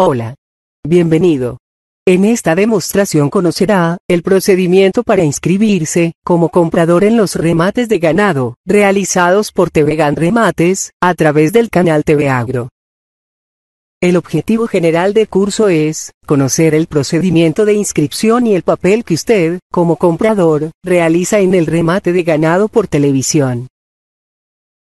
Hola. Bienvenido. En esta demostración conocerá el procedimiento para inscribirse como comprador en los remates de ganado realizados por TVGAN Remates a través del canal TV Agro. El objetivo general del curso es conocer el procedimiento de inscripción y el papel que usted, como comprador, realiza en el remate de ganado por televisión.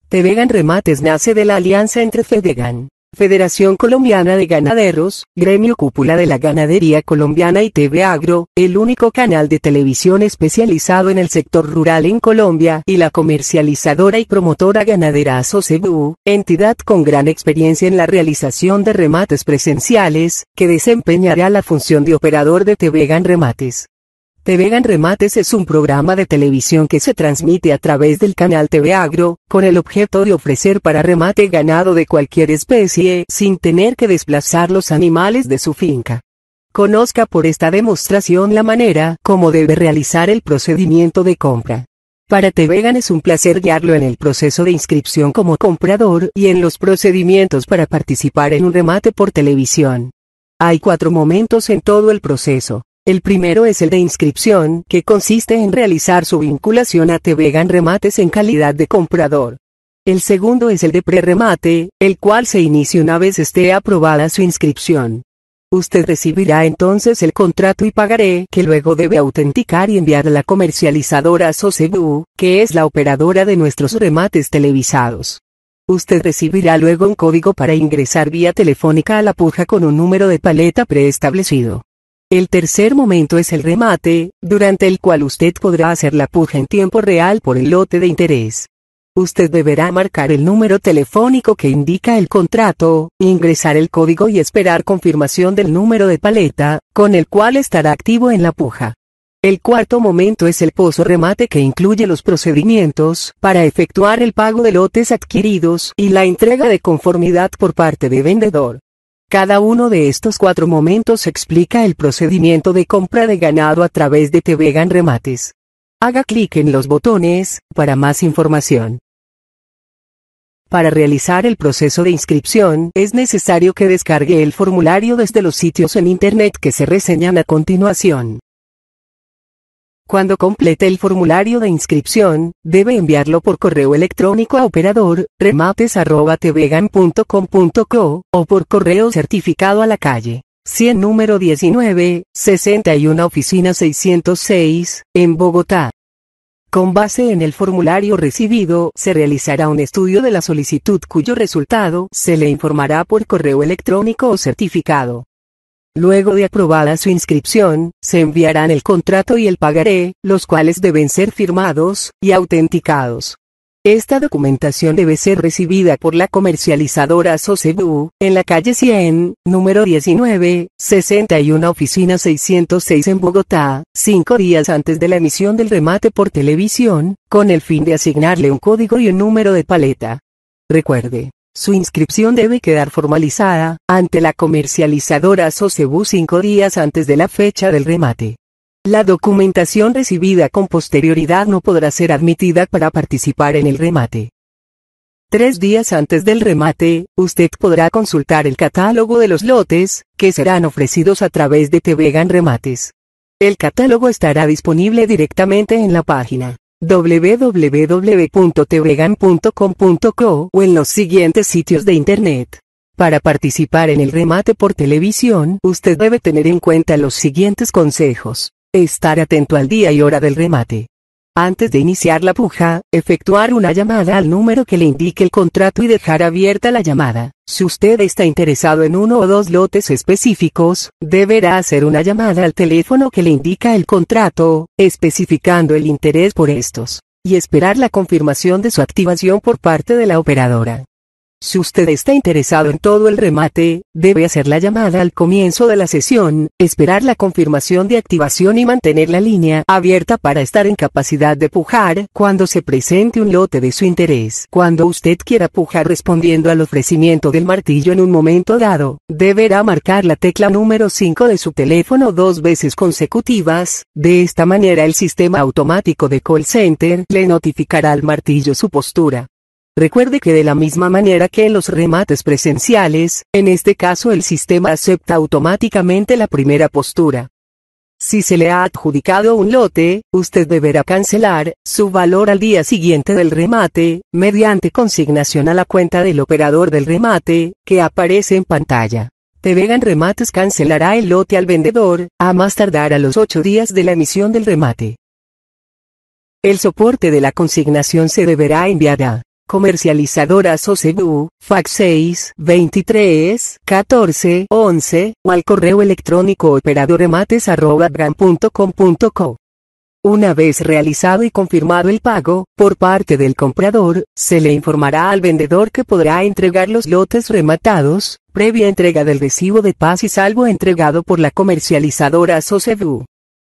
TVGAN Remates nace de la alianza entre Fedegan, Federación Colombiana de Ganaderos, Gremio Cúpula de la Ganadería Colombiana y TV Agro, el único canal de televisión especializado en el sector rural en Colombia, y la comercializadora y promotora ganadera Asocebu, entidad con gran experiencia en la realización de remates presenciales, que desempeñará la función de operador de TV Gan Remates. TV Remates es un programa de televisión que se transmite a través del canal TV Agro, con el objeto de ofrecer para remate ganado de cualquier especie, sin tener que desplazar los animales de su finca. Conozca por esta demostración la manera como debe realizar el procedimiento de compra. Para Vegan es un placer guiarlo en el proceso de inscripción como comprador y en los procedimientos para participar en un remate por televisión. Hay cuatro momentos en todo el proceso. El primero es el de inscripción, que consiste en realizar su vinculación a TVGAN Remates en calidad de comprador. El segundo es el de pre-remate, el cual se inicia una vez esté aprobada su inscripción. Usted recibirá entonces el contrato y pagaré que luego debe autenticar y enviar a la comercializadora Socebu, que es la operadora de nuestros remates televisados. Usted recibirá luego un código para ingresar vía telefónica a la puja con un número de paleta preestablecido. El tercer momento es el remate, durante el cual usted podrá hacer la puja en tiempo real por el lote de interés. Usted deberá marcar el número telefónico que indica el contrato, ingresar el código y esperar confirmación del número de paleta, con el cual estará activo en la puja. El cuarto momento es el pozo remate que incluye los procedimientos para efectuar el pago de lotes adquiridos y la entrega de conformidad por parte de vendedor. Cada uno de estos cuatro momentos explica el procedimiento de compra de ganado a través de Tevegan Remates. Haga clic en los botones para más información. Para realizar el proceso de inscripción, es necesario que descargue el formulario desde los sitios en Internet que se reseñan a continuación. Cuando complete el formulario de inscripción, debe enviarlo por correo electrónico a operador remates.tvegan.com.co o por correo certificado a la calle. 100 número 19, 61 oficina 606, en Bogotá. Con base en el formulario recibido, se realizará un estudio de la solicitud cuyo resultado se le informará por correo electrónico o certificado. Luego de aprobada su inscripción, se enviarán el contrato y el pagaré, los cuales deben ser firmados y autenticados. Esta documentación debe ser recibida por la comercializadora Socebu, en la calle 100, número 19, 61 oficina 606 en Bogotá, cinco días antes de la emisión del remate por televisión, con el fin de asignarle un código y un número de paleta. Recuerde, su inscripción debe quedar formalizada, ante la comercializadora Socebu cinco días antes de la fecha del remate. La documentación recibida con posterioridad no podrá ser admitida para participar en el remate. Tres días antes del remate, usted podrá consultar el catálogo de los lotes, que serán ofrecidos a través de Tevegan Remates. El catálogo estará disponible directamente en la página www.tvegan.com.co o en los siguientes sitios de internet. Para participar en el remate por televisión, usted debe tener en cuenta los siguientes consejos. Estar atento al día y hora del remate. Antes de iniciar la puja, efectuar una llamada al número que le indique el contrato y dejar abierta la llamada. Si usted está interesado en uno o dos lotes específicos, deberá hacer una llamada al teléfono que le indica el contrato, especificando el interés por estos, y esperar la confirmación de su activación por parte de la operadora. Si usted está interesado en todo el remate, debe hacer la llamada al comienzo de la sesión, esperar la confirmación de activación y mantener la línea abierta para estar en capacidad de pujar cuando se presente un lote de su interés. Cuando usted quiera pujar respondiendo al ofrecimiento del martillo en un momento dado, deberá marcar la tecla número 5 de su teléfono dos veces consecutivas, de esta manera el sistema automático de call center le notificará al martillo su postura. Recuerde que de la misma manera que en los remates presenciales, en este caso el sistema acepta automáticamente la primera postura. Si se le ha adjudicado un lote, usted deberá cancelar su valor al día siguiente del remate, mediante consignación a la cuenta del operador del remate, que aparece en pantalla. Tevegan Remates cancelará el lote al vendedor, a más tardar a los 8 días de la emisión del remate. El soporte de la consignación se deberá enviar a comercializadora sodu fax 6 23 14 11 o al correo electrónico operadoremates.com.co. Una vez realizado y confirmado el pago, por parte del comprador, se le informará al vendedor que podrá entregar los lotes rematados, previa entrega del recibo de paz y salvo entregado por la comercializadora Socebu.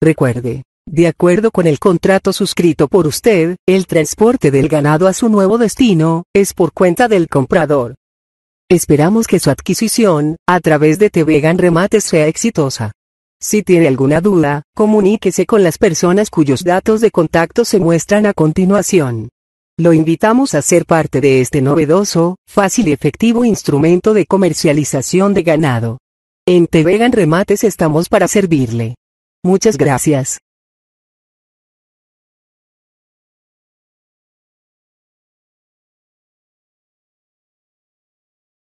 Recuerde, de acuerdo con el contrato suscrito por usted, el transporte del ganado a su nuevo destino, es por cuenta del comprador. Esperamos que su adquisición, a través de Tevegan Remates sea exitosa. Si tiene alguna duda, comuníquese con las personas cuyos datos de contacto se muestran a continuación. Lo invitamos a ser parte de este novedoso, fácil y efectivo instrumento de comercialización de ganado. En Tevegan Remates estamos para servirle. Muchas gracias.